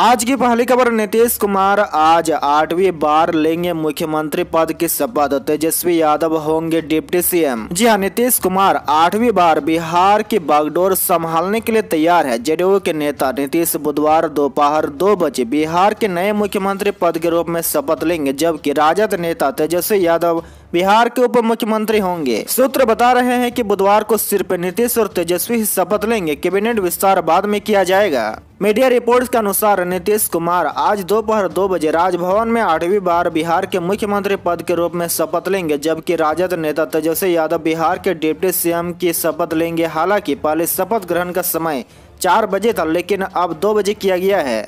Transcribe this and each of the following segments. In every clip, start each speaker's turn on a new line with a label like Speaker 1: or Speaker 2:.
Speaker 1: आज की पहली खबर नीतीश कुमार आज आठवीं बार लेंगे मुख्यमंत्री पद की शपथ तेजस्वी यादव होंगे डिप्टी सीएम जी हाँ नीतीश कुमार आठवीं बार बिहार की बागडोर संभालने के लिए तैयार है जेडीयू के नेता नीतीश बुधवार दोपहर दो, दो बजे बिहार के नए मुख्यमंत्री पद के रूप में शपथ लेंगे जबकि राजद नेता तेजस्वी यादव बिहार के उप मुख्यमंत्री होंगे सूत्र बता रहे हैं कि बुधवार को सिर्फ नीतीश और तेजस्वी शपथ लेंगे कैबिनेट विस्तार बाद में किया जाएगा मीडिया रिपोर्ट्स के अनुसार नीतीश कुमार आज दोपहर दो, दो बजे राजभवन में आठवीं बार बिहार के मुख्यमंत्री पद के रूप में शपथ लेंगे जबकि राजद नेता तेजस्वी यादव बिहार के डिप्टी सीएम की शपथ लेंगे हालांकि पहले शपथ ग्रहण का समय चार बजे था लेकिन अब दो बजे किया गया है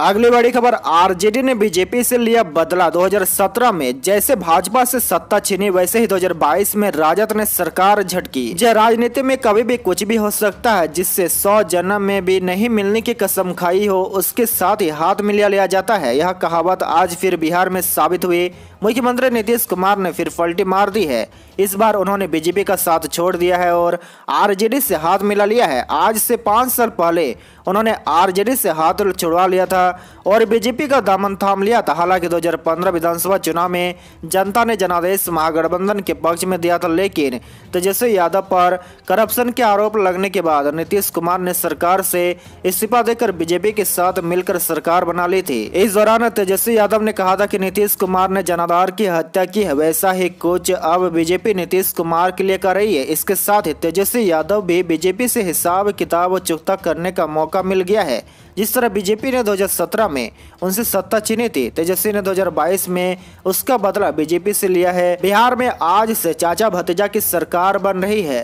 Speaker 1: अगली बड़ी खबर आरजेडी ने बीजेपी से लिया बदला 2017 में जैसे भाजपा से सत्ता छीनी वैसे ही 2022 में राजद ने सरकार झटकी जय राजनीति में कभी भी कुछ भी हो सकता है जिससे सौ जन्म में भी नहीं मिलने की कसम खाई हो उसके साथ ही हाथ मिलिया लिया जाता है यह कहावत आज फिर बिहार में साबित हुई मुख्यमंत्री नीतीश कुमार ने फिर पलटी मार दी है इस बार उन्होंने बीजेपी का साथ छोड़ दिया है और आरजेडी से हाथ मिला लिया है आज से पांच साल पहले उन्होंने आरजेडी से हाथ छुड़वा लिया था और बीजेपी का दामन थाम लिया था हालांकि 2015 विधानसभा चुनाव में जनता ने जनादेश महागठबंधन के पक्ष में दिया था लेकिन तेजस्वी यादव पर करप्शन के आरोप लगने के बाद नीतीश कुमार ने सरकार से इस्तीफा देकर बीजेपी के साथ मिलकर सरकार बना ली थी इस दौरान तेजस्वी यादव ने कहा था की नीतीश कुमार ने जनाधार की हत्या की है वैसा ही कुछ अब बीजेपी नीतीश कुमार के लिए कर रही है इसके साथ ही तेजस्वी यादव भी बीजेपी से हिसाब किताब चुकता करने का मौका मिल गया है जिस तरह बीजेपी ने 2017 में उनसे सत्ता छीनी थी तेजस्वी ने 2022 में उसका बदला बीजेपी से लिया है बिहार में आज से चाचा भतीजा की सरकार बन रही है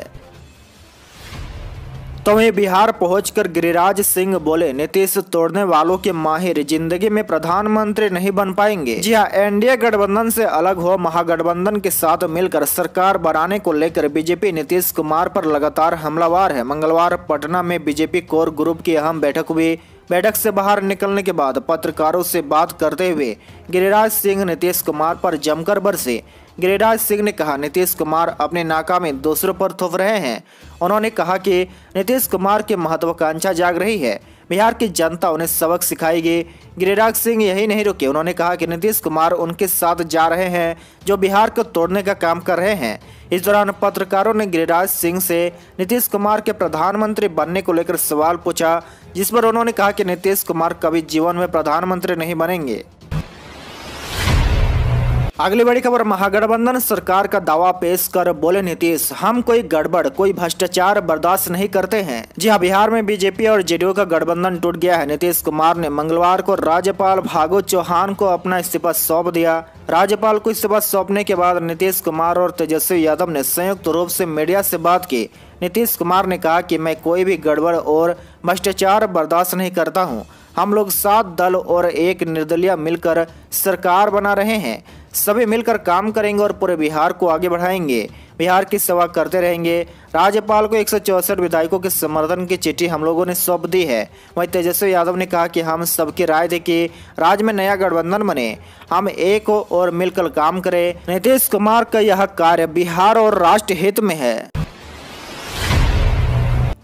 Speaker 1: तो वही बिहार पहुंचकर गिरिराज सिंह बोले नीतीश तोड़ने वालों के माहिर जिंदगी में प्रधानमंत्री नहीं बन पाएंगे जी हाँ एनडीए गठबंधन से अलग हो महागठबंधन के साथ मिलकर सरकार बनाने को लेकर बीजेपी नीतीश कुमार पर लगातार हमलावार है मंगलवार पटना में बीजेपी कोर ग्रुप की अहम बैठक हुई बैठक से बाहर निकलने के बाद पत्रकारों से बात करते हुए गिरिराज सिंह नीतीश कुमार पर जमकर बरसे गिरिराज सिंह ने कहा नीतीश कुमार अपने नाकामी दूसरों पर थोप रहे हैं उन्होंने कहा कि नीतीश कुमार की महत्वाकांक्षा जाग रही है बिहार की जनता उन्हें सबक सिखाएगी गिरिराज सिंह यही नहीं रुके उन्होंने कहा कि नीतीश कुमार उनके साथ जा रहे हैं जो बिहार को तोड़ने का काम कर रहे हैं इस दौरान पत्रकारों ने गिरिराज सिंह से नीतीश कुमार के प्रधानमंत्री बनने को लेकर सवाल पूछा जिस पर उन्होंने कहा कि नीतीश कुमार कभी जीवन में प्रधानमंत्री नहीं बनेंगे अगली बड़ी खबर महागठबंधन सरकार का दावा पेश कर बोले नीतीश हम कोई गड़बड़ कोई भ्रष्टाचार बर्दाश्त नहीं करते हैं जी हाँ बिहार में बीजेपी और जेडीयू का गठबंधन टूट गया है नीतीश कुमार ने मंगलवार को राज्यपाल भागो चौहान को अपना इस्तीफा सौंप दिया राज्यपाल को इस्तीफा सौंपने के बाद नीतीश कुमार और तेजस्वी यादव ने संयुक्त रूप से मीडिया से बात की नीतीश कुमार ने कहा कि मैं कोई भी गड़बड़ और भ्रष्टाचार बर्दाश्त नहीं करता हूँ हम लोग सात दल और एक निर्दलीय मिलकर सरकार बना रहे हैं सभी मिलकर काम करेंगे और पूरे बिहार को आगे बढ़ाएंगे बिहार की सेवा करते रहेंगे राज्यपाल को एक विधायकों के समर्थन की चिट्ठी हम लोगों ने सौंप दी है वहीं तेजस्वी यादव ने कहा कि हम सबकी राय दे कि राज्य में नया गठबंधन बने हम एक हो और मिलकर काम करें नीतीश कुमार का यह कार्य बिहार और राष्ट्र हित में है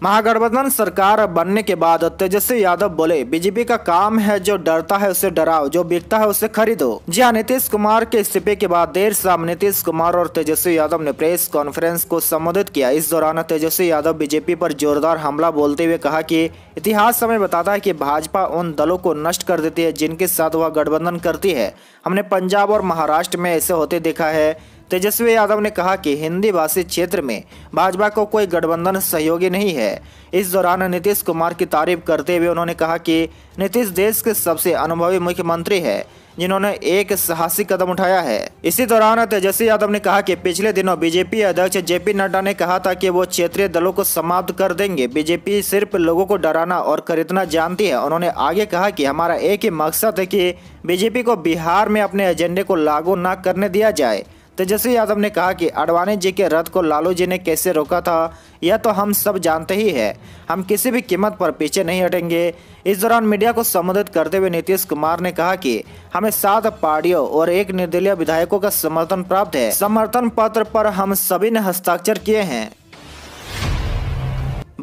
Speaker 1: महागठबंधन सरकार बनने के बाद तेजस्वी यादव बोले बीजेपी का काम है जो डरता है उसे डराओ जो बिकता है उसे खरीदो जी हाँ नीतीश कुमार के इस्तीफे के बाद देर शाम नीतीश कुमार और तेजस्वी यादव ने प्रेस कॉन्फ्रेंस को संबोधित किया इस दौरान तेजस्वी यादव बीजेपी पर जोरदार हमला बोलते हुए कहा कि इतिहास समय बताता है कि भाजपा उन दलों को नष्ट कर देती है जिनके साथ वह गठबंधन करती है हमने पंजाब और महाराष्ट्र में ऐसे होते देखा है तेजस्वी यादव ने कहा कि हिंदी भाषी क्षेत्र में भाजपा को कोई गठबंधन सहयोगी नहीं है इस दौरान नीतीश कुमार की तारीफ करते हुए उन्होंने कहा कि नीतीश देश के सबसे अनुभवी मुख्यमंत्री है जिन्होंने एक साहसिक कदम उठाया है इसी दौरान तेजस्वी यादव ने कहा कि पिछले दिनों बीजेपी अध्यक्ष जेपी नड्डा ने कहा था कि वो क्षेत्रीय दलों को समाप्त कर देंगे बीजेपी सिर्फ लोगों को डराना और खरीदना जानती है उन्होंने आगे कहा कि हमारा एक ही मकसद है कि बीजेपी को बिहार में अपने एजेंडे को लागू न करने दिया जाए तेजस्वी यादव ने कहा कि अडवाणी जी के रथ को लालू जी ने कैसे रोका था यह तो हम सब जानते ही है हम किसी भी कीमत पर पीछे नहीं हटेंगे इस दौरान मीडिया को संबोधित करते हुए नीतीश कुमार ने कहा कि हमें सात पार्टियों और एक निर्दलीय विधायकों का समर्थन प्राप्त है समर्थन पत्र पर हम सभी ने हस्ताक्षर किए हैं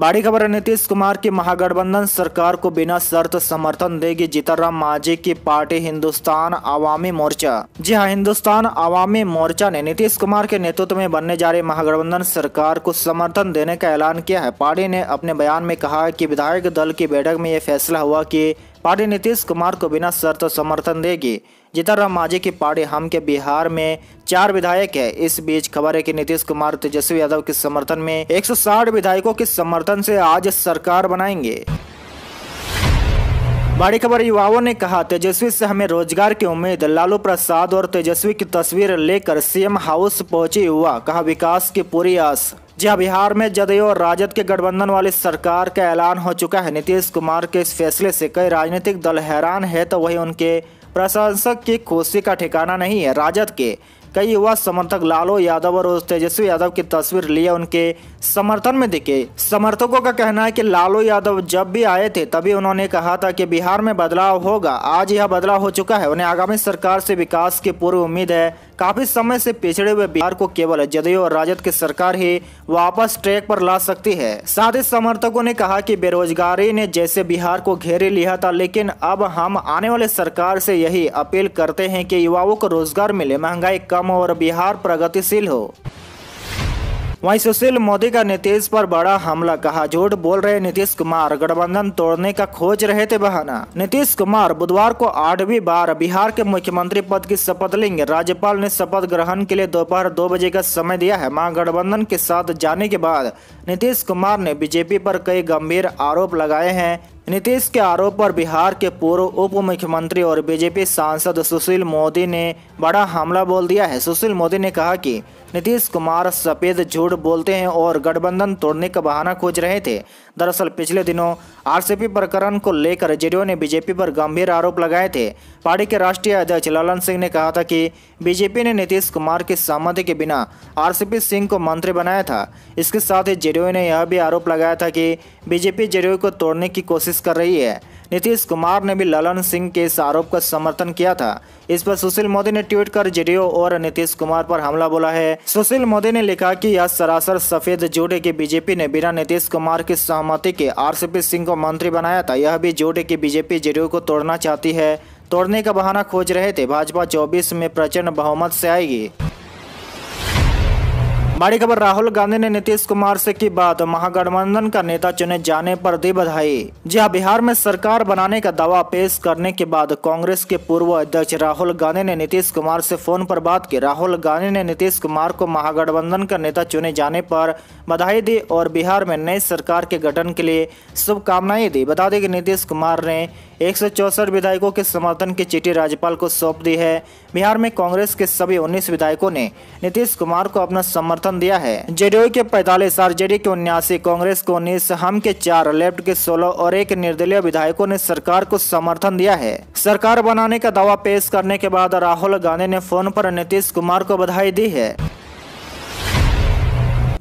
Speaker 1: बड़ी खबर नीतीश कुमार की महागठबंधन सरकार को बिना शर्त समर्थन देगी जीतनराम मांझी की पार्टी हिंदुस्तान अवामी मोर्चा जी हाँ हिंदुस्तान अवामी मोर्चा ने नीतीश कुमार के नेतृत्व में बनने जा रही महागठबंधन सरकार को समर्थन देने का ऐलान किया है पार्टी ने अपने बयान में कहा कि विधायक दल की बैठक में यह फैसला हुआ की पार्टी नीतीश कुमार को बिना शर्त समर्थन देगी जीतनराम माझी की पार्टी हम के बिहार में चार विधायक है इस बीच खबर है कि नीतीश कुमार तेजस्वी यादव के समर्थन में 160 विधायकों के समर्थन से आज सरकार बनाएंगे बड़ी खबर युवाओं ने कहा तेजस्वी से हमें रोजगार की उम्मीद लालू प्रसाद और तेजस्वी की तस्वीर लेकर सीएम हाउस पहुंचे युवा कहा विकास की पूरी आस जहाँ बिहार में जदयू और राजद के गठबंधन वाली सरकार का ऐलान हो चुका है नीतीश कुमार के इस फैसले से कई राजनीतिक दल हैरान है तो वही उनके प्रशासक की खुशी का ठिकाना नहीं है राजद के कई युवा समर्थक लालू यादव और तेजस्वी यादव की तस्वीर लिए उनके समर्थन में दिखे समर्थकों का कहना है कि लालू यादव जब भी आए थे तभी उन्होंने कहा था कि बिहार में बदलाव होगा आज यह बदलाव हो चुका है उन्हें आगामी सरकार से विकास की पूरी उम्मीद है काफी समय से पिछड़े हुए बिहार को केवल जदयू और राजद की सरकार ही वापस ट्रैक पर ला सकती है साथ ही समर्थकों ने कहा कि बेरोजगारी ने जैसे बिहार को घेरे लिया था लेकिन अब हम आने वाले सरकार से यही अपील करते हैं कि युवाओं को रोजगार मिले महंगाई कम हो और बिहार प्रगतिशील हो वहीं सुशील मोदी का नीतीश पर बड़ा हमला कहा झूठ बोल रहे नीतीश कुमार गठबंधन तोड़ने का खोज रहे थे बहाना नीतीश कुमार बुधवार को आठवीं बार बिहार के मुख्यमंत्री पद की शपथ लेंगे राज्यपाल ने शपथ ग्रहण के लिए दोपहर दो बजे का समय दिया है महागठबंधन के साथ जाने के बाद नीतीश कुमार ने बीजेपी पर कई गंभीर आरोप लगाए हैं नीतीश के आरोप पर बिहार के पूर्व उप मुख्यमंत्री और बीजेपी सांसद सुशील मोदी ने बड़ा हमला बोल दिया है सुशील मोदी ने कहा कि नीतीश कुमार सफेद झूठ बोलते हैं और गठबंधन तोड़ने का बहाना खोज रहे थे दरअसल पिछले दिनों आरसीपी प्रकरण को लेकर जेडीयू ने बीजेपी पर गंभीर आरोप लगाए थे पार्टी के राष्ट्रीय अध्यक्ष ललन सिंह ने कहा था कि बीजेपी ने नीतीश कुमार की सहमति के बिना आरसीपी सिंह को मंत्री बनाया था इसके साथ ही जेडीओ ने यह भी आरोप लगाया था कि बीजेपी जेडीयू को तोड़ने की कोशिश कर रही है नीतीश कुमार ने भी ललन सिंह के इस आरोप का समर्थन किया था इस पर सुशील मोदी ने ट्वीट कर जेडीओ और नीतीश कुमार पर हमला बोला है सुशील मोदी ने लिखा कि यह सरासर सफेद जोड़े की बीजेपी ने बिना नीतीश कुमार की सहमति सहमति के आरसीपी सिंह को मंत्री बनाया था यह भी जोड़े कि बीजेपी जेडीयू को तोड़ना चाहती है तोड़ने का बहाना खोज रहे थे भाजपा 24 में प्रचंड बहुमत से आएगी बड़ी खबर राहुल गांधी ने नीतीश कुमार से की बात महागठबंधन का नेता चुने जाने पर दी बधाई जी बिहार में सरकार बनाने का दावा पेश करने के बाद कांग्रेस के पूर्व अध्यक्ष राहुल गांधी ने नीतीश कुमार से फोन पर बात की राहुल गांधी ने नीतीश कुमार को महागठबंधन का नेता चुने जाने पर बधाई दी और बिहार में नई सरकार के गठन के लिए शुभकामनाएं दी बता दें कि नीतीश कुमार ने एक विधायकों के समर्थन की चिट्ठी राज्यपाल को सौंप दी है बिहार में कांग्रेस के सभी उन्नीस विधायकों ने नीतीश कुमार को अपना समर्थन समर्थन दिया है जेडीयू के पैतालीस जेडी के उन्यासी कांग्रेस को उन्नीस हम के चार लेफ्ट के सोलह और एक निर्दलीय विधायकों ने सरकार को समर्थन दिया है सरकार बनाने का दावा पेश करने के बाद राहुल गांधी ने फोन पर नीतीश कुमार को बधाई दी है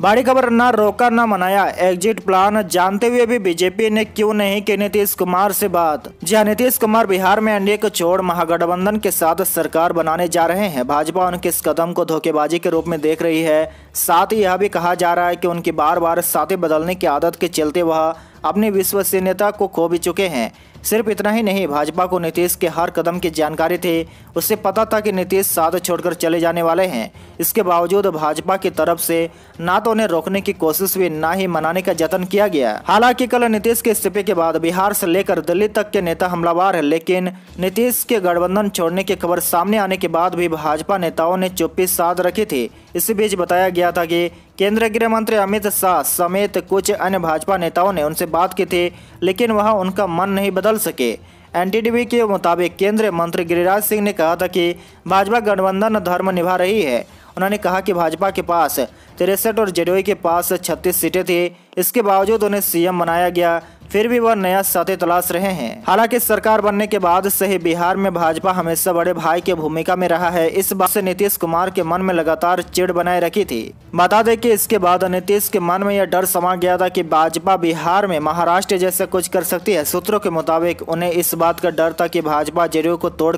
Speaker 1: बड़ी खबर न रोका न मनाया एग्जिट प्लान जानते हुए भी बीजेपी ने क्यों नहीं की नीतीश कुमार से बात जहाँ नीतीश कुमार बिहार में एनडीए को छोड़ महागठबंधन के साथ सरकार बनाने जा रहे हैं भाजपा उनके इस कदम को धोखेबाजी के रूप में देख रही है साथ ही यह भी कहा जा रहा है की उनकी बार बार साथी बदलने की आदत के चलते वह अपनी विश्वसनीयता को खो भी चुके हैं सिर्फ इतना ही नहीं भाजपा को नीतीश के हर कदम की जानकारी थी उससे पता था कि नीतीश साथ छोड़कर चले जाने वाले हैं इसके बावजूद भाजपा की तरफ से ना तो उन्हें रोकने की कोशिश हुई ना ही मनाने का जतन किया गया हालांकि कल नीतीश के इस्तीफे के बाद बिहार से लेकर दिल्ली तक के नेता हमलावार है लेकिन नीतीश के गठबंधन छोड़ने की खबर सामने आने के बाद भी भाजपा नेताओं ने चुप्पी साध रखी थी इसी बीच बताया गया था की केंद्रीय गृह मंत्री अमित शाह समेत कुछ अन्य भाजपा नेताओं ने उनसे बात की थी लेकिन वह उनका मन नहीं बदल बदल सके एनडीटीवी के मुताबिक केंद्रीय मंत्री गिरिराज सिंह ने कहा था कि भाजपा गठबंधन धर्म निभा रही है उन्होंने कहा कि भाजपा के पास तिरसठ और जेडीयू के पास छत्तीस सीटें थी इसके बावजूद उन्हें सीएम बनाया गया फिर भी वह नया साथी तलाश रहे हैं हालांकि सरकार बनने के बाद सही बिहार में भाजपा हमेशा बड़े भाई की भूमिका में रहा है इस बात से नीतीश कुमार के मन में लगातार चिड़ बनाए रखी थी बता दें कि इसके बाद नीतीश के मन में यह डर समा गया था कि भाजपा बिहार में महाराष्ट्र जैसे कुछ कर सकती है सूत्रों के मुताबिक उन्हें इस बात का डर था की भाजपा जेडीयू को तोड़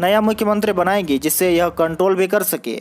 Speaker 1: नया मुख्यमंत्री बनाएगी जिससे यह कंट्रोल भी कर सके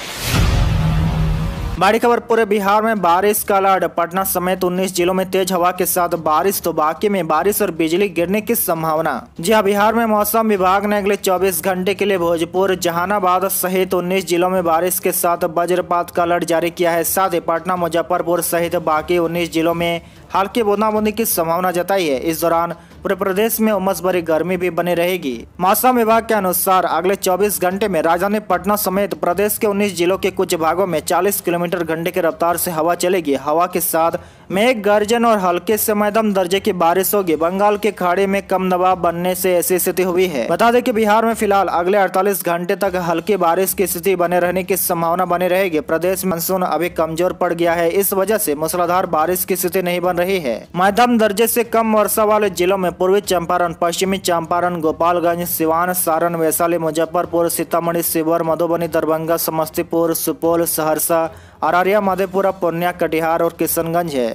Speaker 1: बड़ी खबर पूरे बिहार में बारिश का अलर्ट पटना समेत 19 जिलों में तेज हवा के साथ बारिश तो बाकी में बारिश और बिजली गिरने की संभावना जी हाँ बिहार में मौसम विभाग ने अगले 24 घंटे के लिए भोजपुर जहानाबाद सहित 19 जिलों में बारिश के साथ वज्रपात का अलर्ट जारी किया है साथ ही पटना मुजफ्फरपुर सहित बाकी उन्नीस जिलों में हल्की बूंदाबूंदी की संभावना जताई है इस दौरान पूरे प्रदेश में उमस भरी गर्मी भी बनी रहेगी मौसम विभाग के अनुसार अगले 24 घंटे में राजधानी पटना समेत प्रदेश के 19 जिलों के कुछ भागों में 40 किलोमीटर घंटे की रफ्तार से हवा चलेगी हवा के साथ मेघ गर्जन और हल्के से मध्यम दर्जे की बारिश होगी बंगाल के खाड़ी में कम दबाव बनने से ऐसी स्थिति हुई है बता दें कि बिहार में फिलहाल अगले 48 घंटे तक हल्की बारिश की स्थिति बने रहने की संभावना बनी रहेगी प्रदेश मानसून अभी कमजोर पड़ गया है इस वजह ऐसी मूसलाधार बारिश की स्थिति नहीं बन रही है मध्यम दर्जे ऐसी कम वर्षा वाले जिलों में पूर्वी चंपारण पश्चिमी चंपारण गोपालगंज सिवान सारण वैशाली मुजफ्फरपुर सीतामढ़ी शिवर मधुबनी दरभंगा समस्तीपुर सुपौल सहरसा अररिया मधेपुरा पूर्णिया कटिहार और किशनगंज है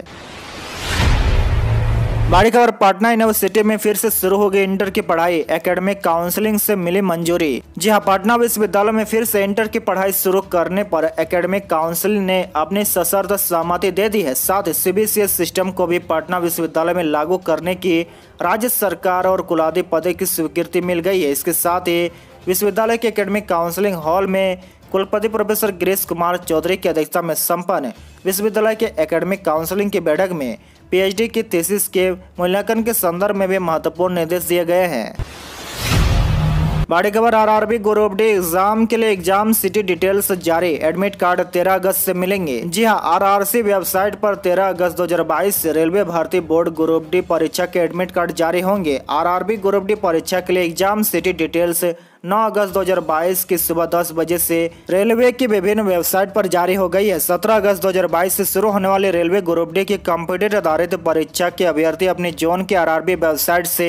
Speaker 1: बड़ी खबर पटना यूनिवर्सिटी में फिर से शुरू होगी इंटर की पढ़ाई एकेडमिक काउंसलिंग से मिली मंजूरी जी हां पटना विश्वविद्यालय में फिर से इंटर की पढ़ाई शुरू करने पर एकेडमिक काउंसिल ने अपनी सशर्त सहमति दे दी है साथ ही सीबीसीएस सिस्टम को भी पटना विश्वविद्यालय में लागू करने की राज्य सरकार और कुलाधिपति की स्वीकृति मिल गई है इसके साथ ही विश्वविद्यालय के अकेडमिक काउंसिलिंग हॉल में कुलपति प्रोफेसर गिरीश कुमार चौधरी की अध्यक्षता में संपन्न विश्वविद्यालय के एकेडमिक काउंसिलिंग की बैठक में पीएचडी की थीसिस के मूल्यांकन के संदर्भ में भी महत्वपूर्ण निर्देश दिए गए हैं बड़ी खबर आरआरबी ग्रुप डी एग्जाम के लिए एग्जाम सिटी डिटेल्स जारी एडमिट कार्ड 13 अगस्त से मिलेंगे जी हां आरआरसी वेबसाइट पर 13 अगस्त 2022 से रेलवे भर्ती बोर्ड ग्रुप डी परीक्षा के एडमिट कार्ड जारी होंगे आरआरबी ग्रुप डी परीक्षा के लिए एग्जाम सिटी डिटेल्स 9 अगस्त 2022 की सुबह 10 बजे से रेलवे की विभिन्न वेबसाइट पर जारी हो गई है 17 अगस्त 2022 से शुरू होने वाले रेलवे ग्रुप डी की कम्पिटेटिव आधारित परीक्षा के अभ्यर्थी अपने जोन के आरआरबी वेबसाइट से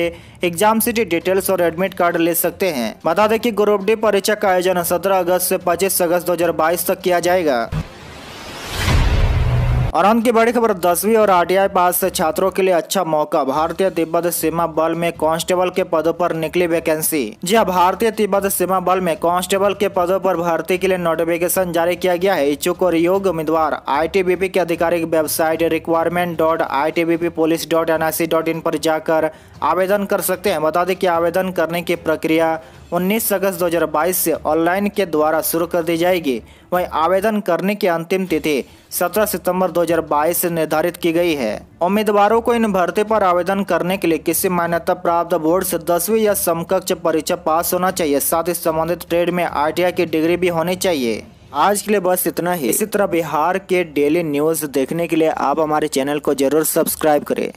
Speaker 1: एग्जाम सिटी डिटेल्स और एडमिट कार्ड ले सकते हैं बता दें कि ग्रुप डी परीक्षा का आयोजन सत्रह अगस्त से पच्चीस अगस्त 2022 तक किया जाएगा और अंत की बड़ी खबर दसवीं और आरटीआई पास से छात्रों के लिए अच्छा मौका भारतीय तिब्बत सीमा बल में कांस्टेबल के पदों पर निकली वैकेंसी जी हाँ भारतीय तिब्बत सीमा बल में कांस्टेबल के पदों पर भर्ती के लिए नोटिफिकेशन जारी किया गया है इच्छुक और योग्य उम्मीदवार आईटीबीपी के आधिकारिक website recruitment dot I police dot N पर जाकर आवेदन कर सकते हैं बता दें कि आवेदन करने की प्रक्रिया 19 अगस्त 2022 से ऑनलाइन के द्वारा शुरू कर दी जाएगी वहीं आवेदन करने की अंतिम तिथि 17 सितंबर 2022 से निर्धारित की गई है उम्मीदवारों को इन भर्ती पर आवेदन करने के लिए किसी मान्यता प्राप्त बोर्ड से दसवीं या समकक्ष परीक्षा पास होना चाहिए साथ ही संबंधित ट्रेड में आई की डिग्री भी होनी चाहिए आज के लिए बस इतना ही इसी तरह बिहार के डेली न्यूज़ देखने के लिए आप हमारे चैनल को जरूर सब्सक्राइब करें